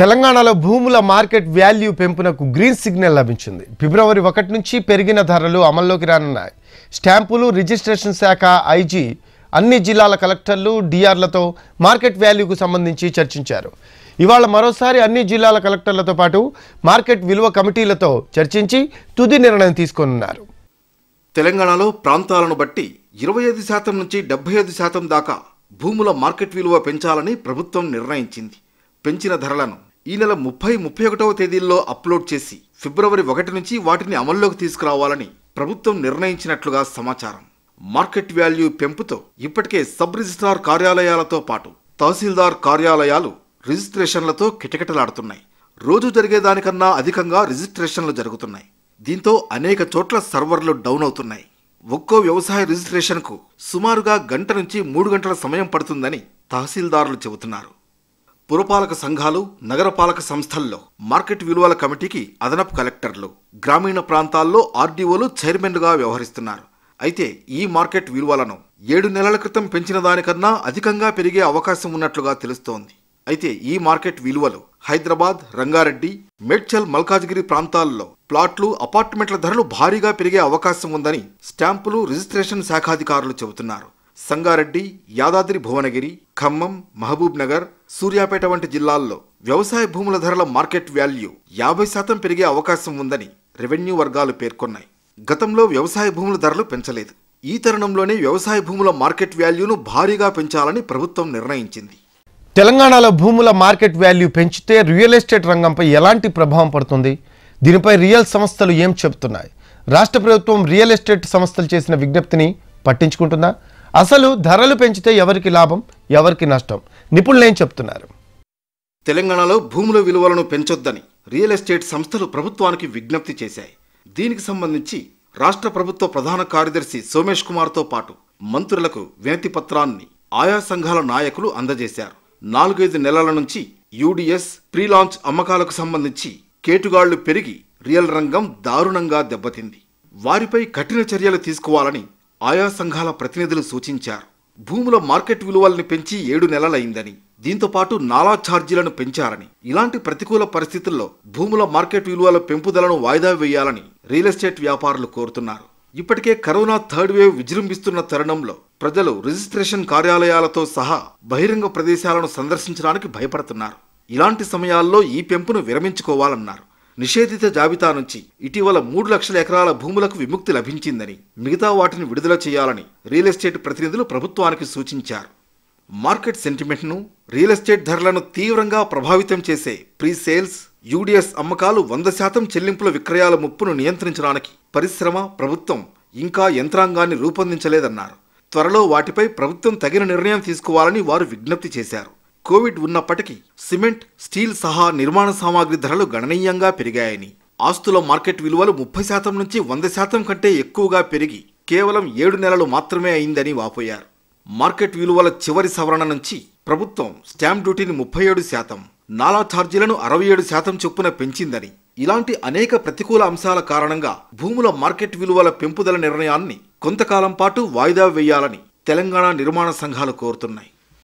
తెలంగాణలో భూముల market value పెంపునకు గ్రీన్ సిగ్నల్ లభించింది ఫిబ్రవరి ఒకటి నుంచి పెరిగిన ధరలు అమల్లోకి రానున్నాయి స్టాంపులు రిజిస్ట్రేషన్ శాఖ ఐజీ అన్ని జిల్లాల కలెక్టర్లు డిఆర్లతో మార్కెట్ వాల్యూకు సంబంధించి చర్చించారు ఇవాళ మరోసారి అన్ని జిల్లాల కలెక్టర్లతో పాటు మార్కెట్ విలువ కమిటీలతో చర్చించి తుది నిర్ణయం తీసుకోనున్నారు తెలంగాణలో ప్రాంతాలను బట్టి ఇరవై ఐదు శాతం నుంచి డెబ్బై ఐదు శాతం దాకా భూముల మార్కెట్ విలువ పెంచాలని ప్రభుత్వం నిర్ణయించింది పెంచిన ధరలను ఈ నెల ముప్పై ముప్పై ఒకటవ తేదీల్లో అప్లోడ్ చేసి ఫిబ్రవరి ఒకటి నుంచి వాటిని అమల్లోకి తీసుకురావాలని ప్రభుత్వం నిర్ణయించినట్లుగా సమాచారం మార్కెట్ వాల్యూ పెంపుతో ఇప్పటికే సబ్ రిజిస్ట్రార్ కార్యాలయాలతో పాటు తహసీల్దార్ కార్యాలయాలు రిజిస్ట్రేషన్లతో కిటకిటలాడుతున్నాయి రోజు జరిగేదానికన్నా అధికంగా రిజిస్ట్రేషన్లు జరుగుతున్నాయి దీంతో అనేక చోట్ల సర్వర్లు డౌన్ అవుతున్నాయి ఒక్కో వ్యవసాయ రిజిస్ట్రేషన్కు సుమారుగా గంట నుంచి మూడు గంటల సమయం పడుతుందని తహసీల్దారులు చెబుతున్నారు పురపాలక సంఘాలు నగరపాలక సంస్థల్లో మార్కెట్ విలువల కమిటీకి అదనపు కలెక్టర్లు గ్రామీణ ప్రాంతాల్లో ఆర్డీఓలు చైర్మన్లుగా వ్యవహరిస్తున్నారు అయితే ఈ మార్కెట్ విలువలను ఏడు నెలల క్రితం పెంచిన దానికన్నా అధికంగా పెరిగే అవకాశం ఉన్నట్లుగా తెలుస్తోంది అయితే ఈ మార్కెట్ విలువలు హైదరాబాద్ రంగారెడ్డి మేడ్చల్ మల్కాజ్గిరి ప్రాంతాల్లో ప్లాట్లు అపార్ట్మెంట్ల ధరలు భారీగా పెరిగే అవకాశం ఉందని స్టాంపులు రిజిస్ట్రేషన్ శాఖాధికారులు చెబుతున్నారు సంగారెడ్డి యాదాద్రి భువనగిరి ఖమ్మం మహబూబ్ నగర్ సూర్యాపేట వంటి జిల్లాల్లో వ్యవసాయ భూముల ధరల మార్కెట్ వాల్యూ యాభై శాతం పెరిగే అవకాశం ఉందని రెవెన్యూ వర్గాలు పేర్కొన్నాయి గతంలో వ్యవసాయ భూముల ధరలు పెంచలేదు ఈ తరుణంలోనే వ్యవసాయ భూముల మార్కెట్ వాల్యూను భారీగా పెంచాలని ప్రభుత్వం నిర్ణయించింది తెలంగాణలో భూముల మార్కెట్ వాల్యూ పెంచితే రియల్ ఎస్టేట్ రంగంపై ఎలాంటి ప్రభావం పడుతుంది దీనిపై రియల్ సంస్థలు ఏం చెబుతున్నాయి రాష్ట్ర ప్రభుత్వం రియల్ ఎస్టేట్ సంస్థలు చేసిన విజ్ఞప్తిని పట్టించుకుంటుందా అసలు ధరలు పెంచితే ఎవరికి లాభం ఎవరికి నష్టం నిపుణులేం చెప్తున్నారు తెలంగాణలో భూముల విలువలను పెంచొద్దని రియల్ ఎస్టేట్ సంస్థలు ప్రభుత్వానికి విజ్ఞప్తి చేశాయి దీనికి సంబంధించి రాష్ట్ర ప్రభుత్వ ప్రధాన కార్యదర్శి సోమేష్ కుమార్తో పాటు మంత్రులకు వినతి పత్రాన్ని ఆయా సంఘాల నాయకులు అందజేశారు నాలుగైదు నెలల నుంచి యూడిఎస్ ప్రీలాంచ్ అమ్మకాలకు సంబంధించి కేటుగాళ్లు పెరిగి రియల్ రంగం దారుణంగా దెబ్బతింది వారిపై కఠిన చర్యలు తీసుకోవాలని ఆయా సంఘాల ప్రతినిధులు సూచించారు భూముల మార్కెట్ విలువల్ని పెంచి ఏడు నెలలైందని దీంతోపాటు నాలా ఛార్జీలను పెంచారని ఇలాంటి ప్రతికూల పరిస్థితుల్లో భూముల మార్కెట్ విలువల పెంపుదలను వాయిదా వేయాలని రియల్ ఎస్టేట్ వ్యాపారులు కోరుతున్నారు ఇప్పటికే కరోనా థర్డ్ వేవ్ విజృంభిస్తున్న తరుణంలో ప్రజలు రిజిస్ట్రేషన్ కార్యాలయాలతో సహా బహిరంగ ప్రదేశాలను సందర్శించడానికి భయపడుతున్నారు ఇలాంటి సమయాల్లో ఈ పెంపును విరమించుకోవాలన్నారు నిషేధిత జాబితా నుంచి ఇటీవల మూడు లక్షల ఎకరాల భూములకు విముక్తి లభించిందని మిగతా వాటిని విడుదల చేయాలని రియల్ ఎస్టేట్ ప్రతినిధులు ప్రభుత్వానికి సూచించారు మార్కెట్ సెంటిమెంట్ను రియల్ ఎస్టేట్ ధరలను తీవ్రంగా ప్రభావితం చేసే ప్రీ సేల్స్ యూడిఎస్ అమ్మకాలు వంద శాతం చెల్లింపుల విక్రయాల ముప్పును నియంత్రించడానికి పరిశ్రమ ప్రభుత్వం ఇంకా యంత్రాంగాన్ని రూపొందించలేదన్నారు త్వరలో వాటిపై ప్రభుత్వం తగిన నిర్ణయం తీసుకోవాలని వారు విజ్ఞప్తి చేశారు కోవిడ్ ఉన్నప్పటికీ సిమెంట్ స్టీల్ సహా నిర్మాణ సామాగ్రి ధరలు గణనీయంగా పెరిగాయని ఆస్తుల మార్కెట్ విలువలు ముప్పై శాతం నుంచి వంద శాతం కంటే ఎక్కువగా పెరిగి కేవలం ఏడు నెలలు మాత్రమే అయిందని వాపోయారు మార్కెట్ విలువల చివరి సవరణ నుంచి ప్రభుత్వం స్టాంప్ డ్యూటీని ముప్పై ఏడు శాతం నాలా ఛార్జీలను అరవై ఏడు శాతం చొప్పున పెంచిందని ఇలాంటి అనేక ప్రతికూల అంశాల కారణంగా భూముల మార్కెట్ విలువల పెంపుదల నిర్ణయాన్ని కొంతకాలం పాటు వాయిదా వేయాలని తెలంగాణ నిర్మాణ సంఘాలు కోరుతున్నాయి